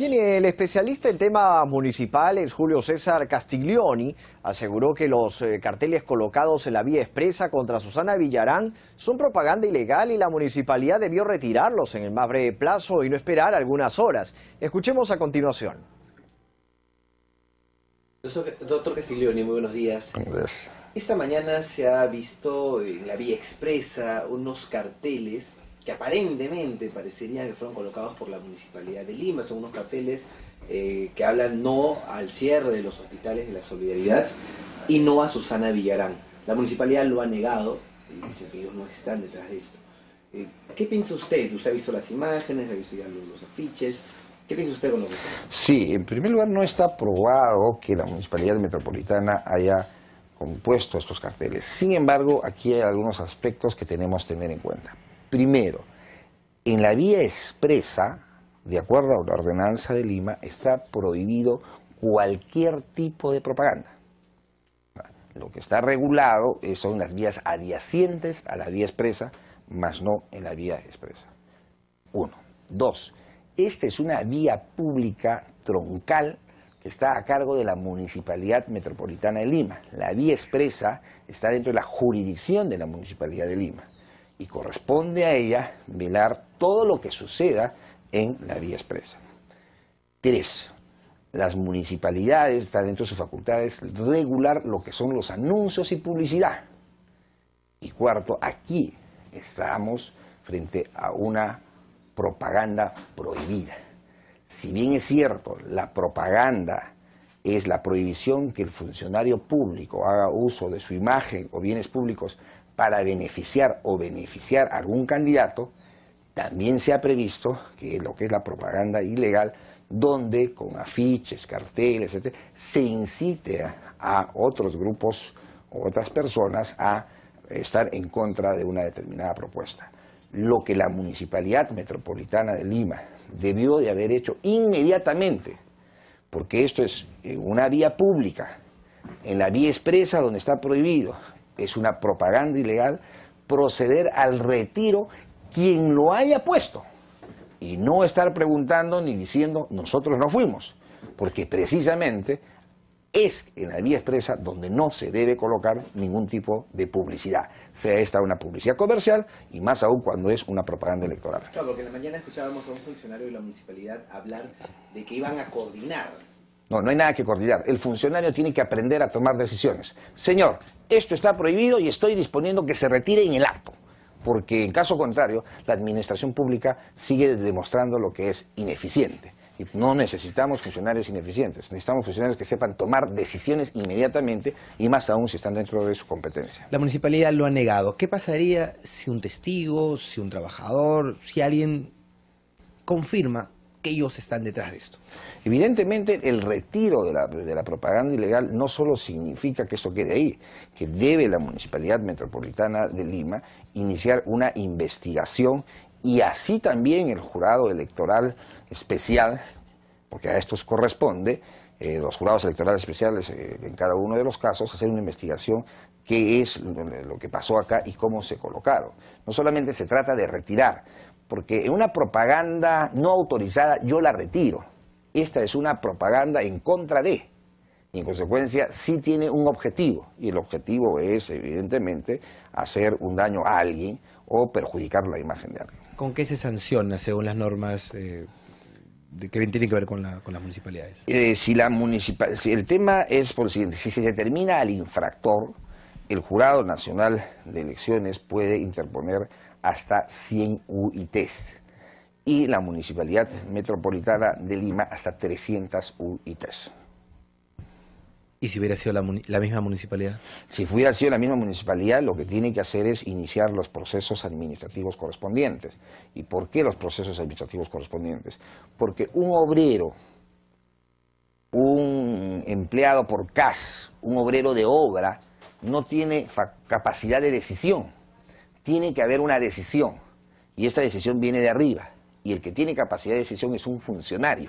Bien, el especialista en temas municipales, Julio César Castiglioni, aseguró que los eh, carteles colocados en la vía expresa contra Susana Villarán son propaganda ilegal y la municipalidad debió retirarlos en el más breve plazo y no esperar algunas horas. Escuchemos a continuación. Doctor Castiglioni, muy buenos días. Gracias. Esta mañana se ha visto en la vía expresa unos carteles aparentemente parecerían que fueron colocados por la Municipalidad de Lima, son unos carteles eh, que hablan no al cierre de los hospitales de la solidaridad y no a Susana Villarán. La municipalidad lo ha negado y dice que ellos no están detrás de esto. Eh, ¿Qué piensa usted? ¿Usted ha visto las imágenes? ¿Ha visto ya los, afiches? ¿Qué piensa usted con los carteles? Sí, en primer lugar no está probado que la Municipalidad Metropolitana haya compuesto estos carteles. Sin embargo, aquí hay algunos aspectos que tenemos que tener en cuenta. Primero, en la vía expresa, de acuerdo a la ordenanza de Lima, está prohibido cualquier tipo de propaganda. Lo que está regulado son las vías adyacentes a la vía expresa, más no en la vía expresa. Uno. Dos. Esta es una vía pública troncal que está a cargo de la Municipalidad Metropolitana de Lima. La vía expresa está dentro de la jurisdicción de la Municipalidad de Lima y corresponde a ella velar todo lo que suceda en la vía expresa. Tres, las municipalidades están dentro de sus facultades regular lo que son los anuncios y publicidad. Y cuarto, aquí estamos frente a una propaganda prohibida. Si bien es cierto, la propaganda es la prohibición que el funcionario público haga uso de su imagen o bienes públicos para beneficiar o beneficiar a algún candidato, también se ha previsto que lo que es la propaganda ilegal, donde con afiches, carteles, etc., se incite a, a otros grupos o otras personas a estar en contra de una determinada propuesta. Lo que la Municipalidad Metropolitana de Lima debió de haber hecho inmediatamente porque esto es eh, una vía pública, en la vía expresa donde está prohibido, es una propaganda ilegal, proceder al retiro quien lo haya puesto y no estar preguntando ni diciendo nosotros no fuimos, porque precisamente es en la vía expresa donde no se debe colocar ningún tipo de publicidad, sea esta una publicidad comercial y más aún cuando es una propaganda electoral. Claro, porque en la mañana escuchábamos a un funcionario de la municipalidad hablar de que iban a coordinar. No, no hay nada que coordinar. El funcionario tiene que aprender a tomar decisiones. Señor, esto está prohibido y estoy disponiendo que se retire en el acto porque en caso contrario la administración pública sigue demostrando lo que es ineficiente. No necesitamos funcionarios ineficientes, necesitamos funcionarios que sepan tomar decisiones inmediatamente y más aún si están dentro de su competencia. La municipalidad lo ha negado. ¿Qué pasaría si un testigo, si un trabajador, si alguien confirma que ellos están detrás de esto. Evidentemente, el retiro de la, de la, propaganda ilegal no solo significa que esto quede ahí, que debe la Municipalidad Metropolitana de Lima iniciar una investigación y así también el jurado electoral especial, porque a estos corresponde, eh, los jurados electorales especiales eh, en cada uno de los casos, hacer una investigación qué es lo que pasó acá y cómo se colocaron. No solamente se trata de retirar, porque una propaganda no autorizada yo la retiro. Esta es una propaganda en contra de. Y en consecuencia sí tiene un objetivo, y el objetivo es, evidentemente, hacer un daño a alguien o perjudicar la imagen de alguien. ¿Con qué se sanciona según las normas eh, que tienen que ver con, las municipalidades? Eh, el tema es por siguiente, si se determina al infractor, el Jurado Nacional de Elecciones puede interponer hasta 100 UITs y la Municipalidad Metropolitana de Lima hasta 300 UITs. ¿Y si hubiera sido la, misma municipalidad? Si hubiera sido la misma municipalidad, lo que tiene que hacer es iniciar los procesos administrativos correspondientes. ¿Y por qué los procesos administrativos correspondientes? Porque un obrero, un empleado por CAS, un obrero de obra, no tiene capacidad de decisión. Tiene que haber una decisión. Y esta decisión viene de arriba. Y el que tiene capacidad de decisión es un funcionario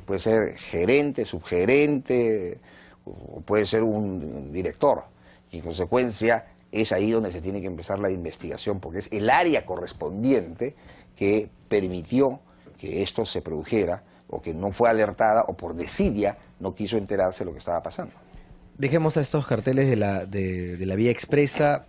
puede ser gerente, subgerente, o puede ser un director. Y en consecuencia es ahí donde se tiene que empezar la investigación, porque es el área correspondiente que permitió que esto se produjera, o que no fue alertada, o por desidia no quiso enterarse de lo que estaba pasando. Dejemos a estos carteles de la, de la vía expresa.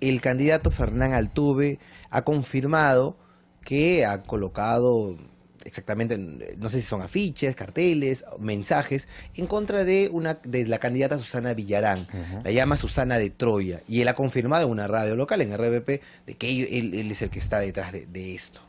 El candidato Fernán Altuve ha confirmado que ha colocado exactamente, eh, no sé si son afiches, carteles, mensajes, en contra de, una, de la candidata Susana Villarán. La llama Susana de Troya. Y él ha confirmado en una radio local, en RBP, de que él, es el que está detrás de, esto.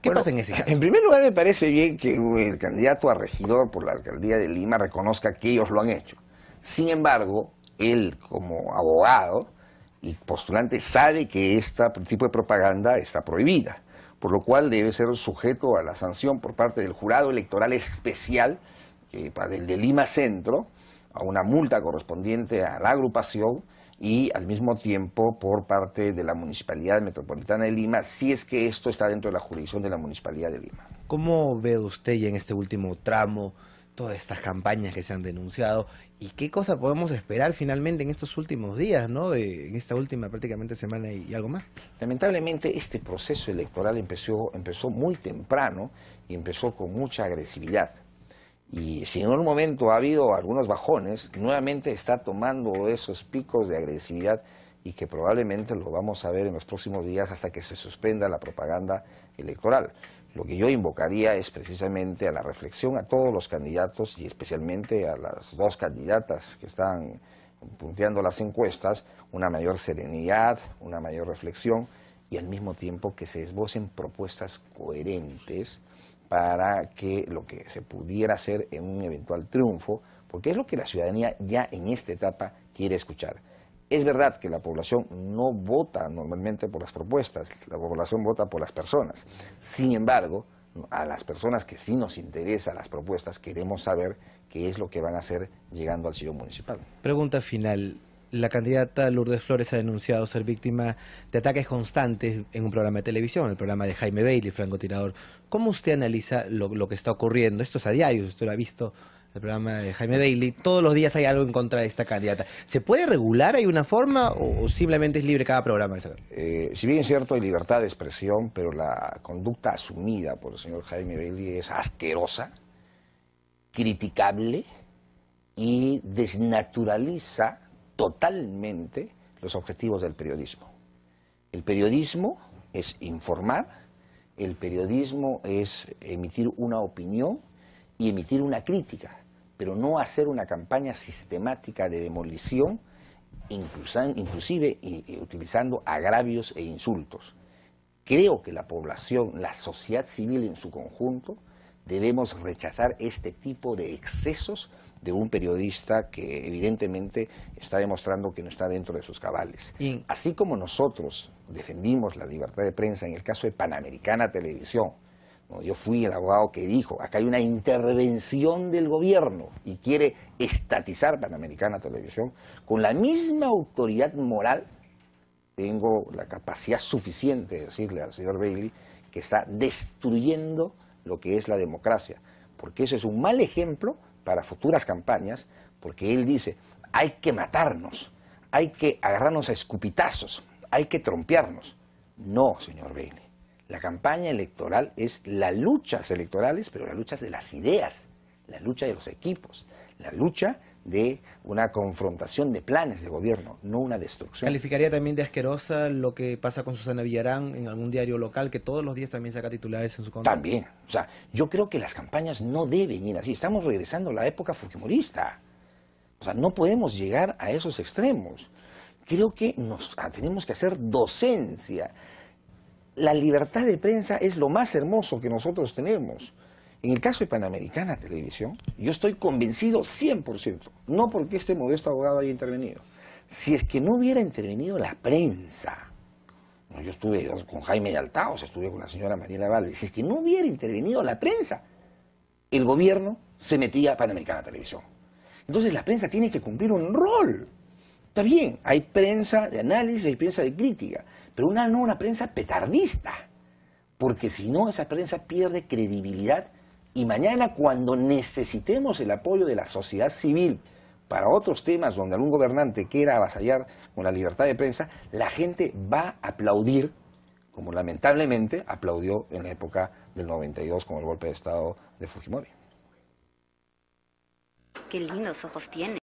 ¿Qué pasa en ese caso? En primer lugar, me parece bien que el candidato a regidor por la alcaldía de Lima reconozca que ellos lo han hecho. Sin embargo, él como abogado y postulante sabe que este tipo de propaganda está prohibida por lo cual debe ser sujeto a la sanción por parte del jurado electoral especial del de Lima Centro, a una multa correspondiente a la agrupación y al mismo tiempo por parte de la Municipalidad Metropolitana de Lima, si es que esto está dentro de la jurisdicción de la Municipalidad de Lima. ¿Cómo ve usted ya en este último tramo todas estas campañas que se han denunciado y qué cosa podemos esperar finalmente en estos últimos días, ¿no? en esta última prácticamente semana y, algo más. Lamentablemente este proceso electoral empezó, empezó muy temprano y empezó con mucha agresividad. Y si en un momento ha habido algunos bajones, nuevamente está tomando esos picos de agresividad y que probablemente lo vamos a ver en los próximos días hasta que se suspenda la propaganda electoral. Lo que yo invocaría es precisamente a la reflexión a todos los candidatos y especialmente a las dos candidatas que están punteando las encuestas, una mayor serenidad, una mayor reflexión y al mismo tiempo que se esbocen propuestas coherentes para que lo que se pudiera hacer en un eventual triunfo, porque es lo que la ciudadanía ya en esta etapa quiere escuchar. Es verdad que la población no vota normalmente por las propuestas, la población vota por las personas. Sin embargo, a las personas que sí nos interesan las propuestas, queremos saber qué es lo que van a hacer llegando al sillón municipal. Pregunta final. La candidata Lourdes Flores ha denunciado ser víctima de ataques constantes en un programa de televisión, el programa de Jaime Bailey, Tirador. ¿Cómo usted analiza lo, lo que está ocurriendo? Esto es a diario, usted lo ha visto el programa de Jaime Bailey, todos los días hay algo en contra de esta candidata. ¿Se puede regular? ¿Hay una forma o, simplemente es libre cada programa? Eh, si bien es cierto, hay libertad de expresión, pero la conducta asumida por el señor Jaime Bailey es asquerosa, criticable y desnaturaliza totalmente los objetivos del periodismo. El periodismo es informar, el periodismo es emitir una opinión y emitir una crítica pero no hacer una campaña sistemática de demolición, inclusive utilizando agravios e insultos. Creo que la población, la sociedad civil en su conjunto, debemos rechazar este tipo de excesos de un periodista que evidentemente está demostrando que no está dentro de sus cabales. Así como nosotros defendimos la libertad de prensa en el caso de Panamericana Televisión, yo fui el abogado que dijo, acá hay una intervención del gobierno y quiere estatizar Panamericana Televisión con la misma autoridad moral. Tengo la capacidad suficiente de decirle al señor Bailey que está destruyendo lo que es la democracia, porque eso es un mal ejemplo para futuras campañas, porque él dice, hay que matarnos, hay que agarrarnos a escupitazos, hay que trompearnos. No, señor Bailey. La campaña electoral es las luchas electorales, pero las luchas de las ideas, la lucha de los equipos, la lucha de una confrontación de planes de gobierno, no una destrucción. Calificaría también de asquerosa lo que pasa con Susana Villarán en algún diario local que todos los días también saca titulares en su contra. También, o sea, yo creo que las campañas no deben ir así. Estamos regresando a la época fujimorista. O sea, no podemos llegar a esos extremos. Creo que nos ah, tenemos que hacer docencia la libertad de prensa es lo más hermoso que nosotros tenemos. En el caso de Panamericana Televisión, yo estoy convencido 100%, no porque este modesto abogado haya intervenido, si es que no hubiera intervenido la prensa, yo estuve con Jaime de Altaos, estuve con la señora Mariela Valle, si es que no hubiera intervenido la prensa, el gobierno se metía a Panamericana Televisión. Entonces la prensa tiene que cumplir un rol. Está bien, hay prensa de análisis, hay prensa de crítica, pero una no una prensa petardista, porque si no esa prensa pierde credibilidad y mañana cuando necesitemos el apoyo de la sociedad civil para otros temas donde algún gobernante quiera avasallar con la libertad de prensa, la gente va a aplaudir, como lamentablemente aplaudió en la época del 92 con el golpe de Estado de Fujimori. Qué lindos ojos tiene.